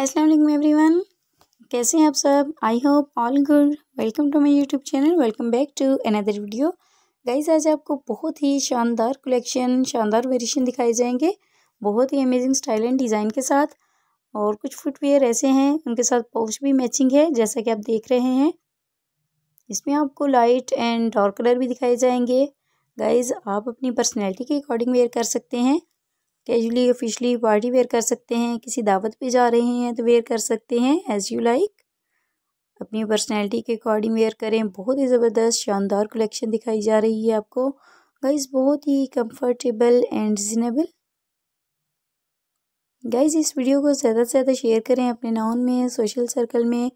अस्सलाम वालेकुम एवरीवन कैसे हैं आप सब I hope all good welcome to my YouTube channel welcome back to another video guys आज आपको बहुत ही शानदार कलेक्शन शानदार वेरिएशन दिखाए जाएंगे बहुत ही अमेजिंग स्टाइल एंड डिज़ाइन के साथ और कुछ फुटवेयर ऐसे हैं उनके साथ पोच भी मैचिंग है जैसा कि आप देख रहे हैं इसमें आपको लाइट एंड डार्क कलर भी दिखाए जाएंगे गाइज़ आप अपनी पर्सनैलिटी के अकॉर्डिंग वेयर कर सकते हैं कैजुअली ऑफिशली पार्टी वेयर कर सकते हैं किसी दावत पे जा रहे हैं तो वेयर कर सकते हैं एज़ यू लाइक अपनी पर्सनैलिटी के अकॉर्डिंग वेयर करें बहुत ही ज़बरदस्त शानदार कलेक्शन दिखाई जा रही है आपको गाइज बहुत ही कम्फर्टेबल एंड रिजनेबल गाइज इस वीडियो को ज़्यादा से ज़्यादा शेयर करें अपने नाउन में सोशल सर्कल में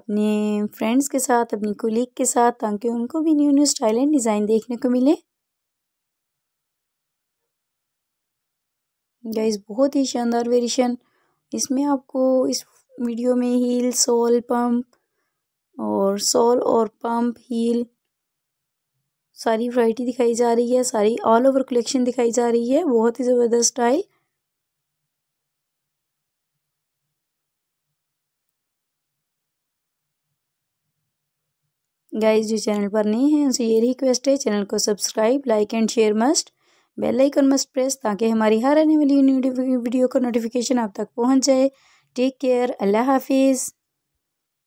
अपने फ्रेंड्स के साथ अपनी कोलीग के साथ ताकि उनको भी new new style and design देखने को मिले गाइस बहुत ही शानदार वेरिएशन इसमें आपको इस वीडियो में हील सोल पंप और सोल और पंप हील सारी वैरायटी दिखाई जा रही है सारी ऑल ओवर कलेक्शन दिखाई जा रही है बहुत ही ज़बरदस्त स्टाइल गाइस जो चैनल पर नए हैं उनसे ये रिक्वेस्ट है चैनल को subscribe like and share must bell icon must press ताकि हमारी हर आने वाली वीडियो का नोटिफिकेशन आप तक पहुंच जाए टेक केयर अल्लाह हाफिज़